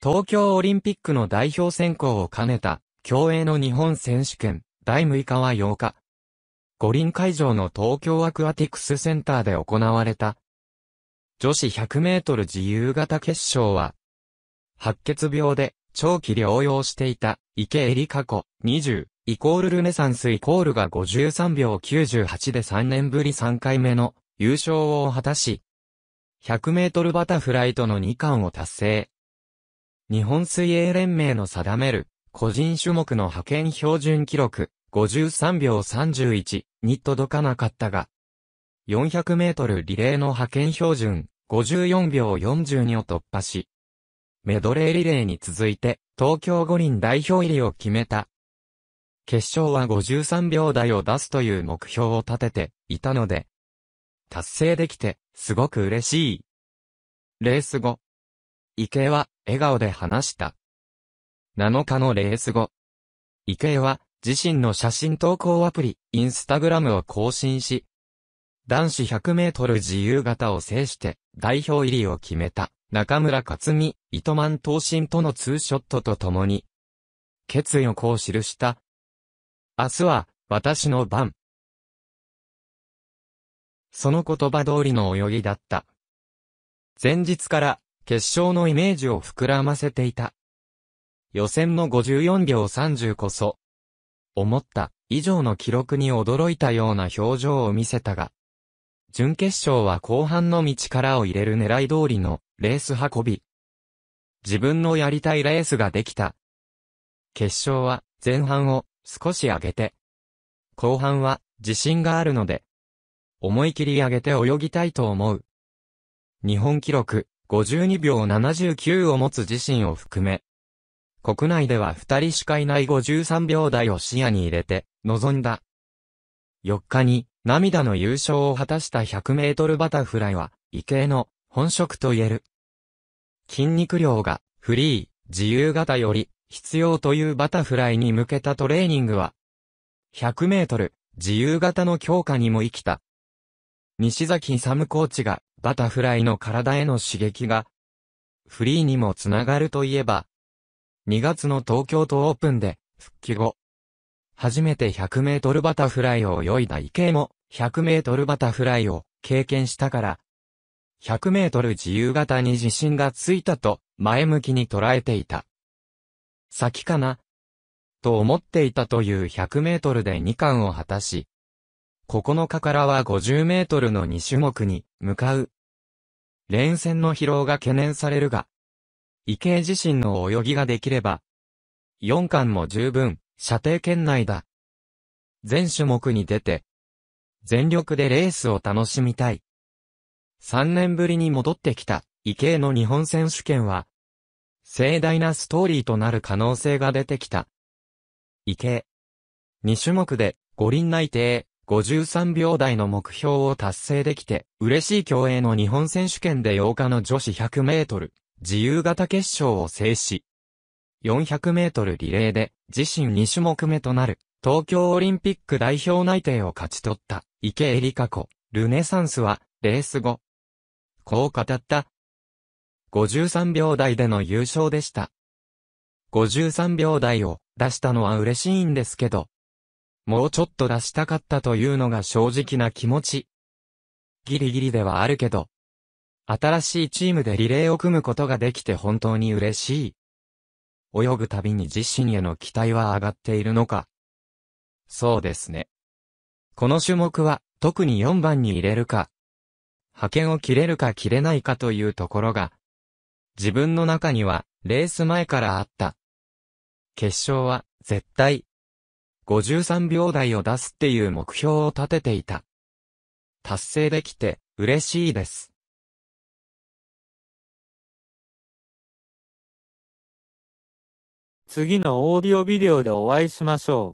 東京オリンピックの代表選考を兼ねた、競泳の日本選手権、第6日は8日。五輪会場の東京アクアティクスセンターで行われた。女子100メートル自由形決勝は、白血病で長期療養していた池江里香子20イコールルネサンスイコールが53秒98で3年ぶり3回目の優勝を果たし、100メートルバタフライトの2冠を達成。日本水泳連盟の定める、個人種目の派遣標準記録、53秒31に届かなかったが、400メートルリレーの派遣標準、54秒42を突破し、メドレーリレーに続いて、東京五輪代表入りを決めた。決勝は53秒台を出すという目標を立てていたので、達成できて、すごく嬉しい。レース後、池江は、笑顔で話した。7日のレース後、池江は、自身の写真投稿アプリ、インスタグラムを更新し、男子100メートル自由形を制して、代表入りを決めた、中村克美、糸満東進とのツーショットと共に、決意をこう記した。明日は、私の番。その言葉通りの泳ぎだった。前日から決勝のイメージを膨らませていた。予選の54秒30こそ、思った以上の記録に驚いたような表情を見せたが、準決勝は後半の道からを入れる狙い通りのレース運び。自分のやりたいレースができた。決勝は前半を少し上げて、後半は自信があるので、思い切り上げて泳ぎたいと思う。日本記録52秒79を持つ自身を含め、国内では2人しかいない53秒台を視野に入れて、臨んだ。4日に、涙の優勝を果たした100メートルバタフライは、異形の本職と言える。筋肉量が、フリー、自由型より、必要というバタフライに向けたトレーニングは、100メートル、自由型の強化にも生きた。西崎勇コーチがバタフライの体への刺激が、フリーにもつながるといえば、2月の東京都オープンで、復帰後、初めて100メートルバタフライを泳いだ池江も、100メートルバタフライを経験したから、100メートル自由形に自信がついたと、前向きに捉えていた。先かな、と思っていたという100メートルで2冠を果たし、9日からは50メートルの2種目に向かう。連戦の疲労が懸念されるが、池江自身の泳ぎができれば、4巻も十分、射程圏内だ。全種目に出て、全力でレースを楽しみたい。3年ぶりに戻ってきた、池江の日本選手権は、盛大なストーリーとなる可能性が出てきた。池江。2種目で、五輪内定。53秒台の目標を達成できて、嬉しい競泳の日本選手権で8日の女子100メートル、自由形決勝を制し、400メートルリレーで自身2種目目となる東京オリンピック代表内定を勝ち取った池江璃花子、ルネサンスはレース後。こう語った。53秒台での優勝でした。53秒台を出したのは嬉しいんですけど、もうちょっと出したかったというのが正直な気持ち。ギリギリではあるけど。新しいチームでリレーを組むことができて本当に嬉しい。泳ぐたびに自身への期待は上がっているのか。そうですね。この種目は、特に4番に入れるか、派遣を切れるか切れないかというところが、自分の中には、レース前からあった。決勝は、絶対、53秒台を出すっていう目標を立てていた。達成できて嬉しいです。次のオーディオビデオでお会いしましょう。